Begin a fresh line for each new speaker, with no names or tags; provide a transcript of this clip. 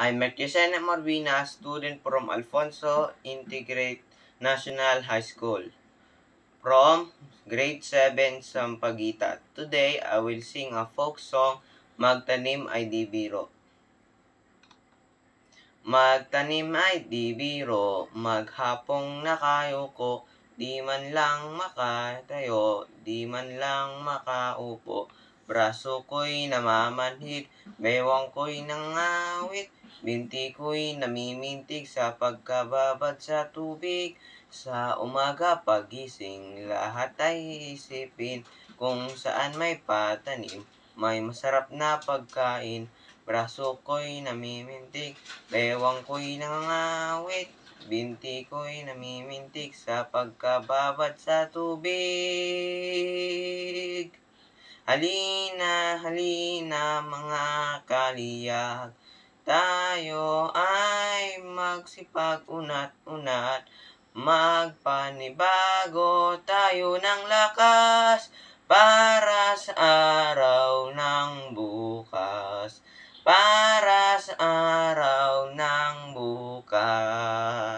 I'm Mertisena Morvina, student from Alfonso Integrate National High School, from grade 7 Sampagita. Today, I will sing a folk song, Magtanim ay di biro. Magtanim ay di biro, maghapong na kayo ko, di man lang makatayo, di man lang makaupo. Braso ko'y namamanhid, bewang ko'y nangawit, binti ko'y namimintig sa pagkababad sa tubig. Sa umaga pagising, lahat ay isipin kung saan may patanim, may masarap na pagkain. Braso ko'y namimintig, bewang ko'y nangawit, binti ko'y namimintig sa pagkababad sa tubig. Halina, halina mga kaliyag, tayo ay magsipag unat-unat, magpanibago tayo ng lakas para sa araw ng bukas, para sa araw ng bukas.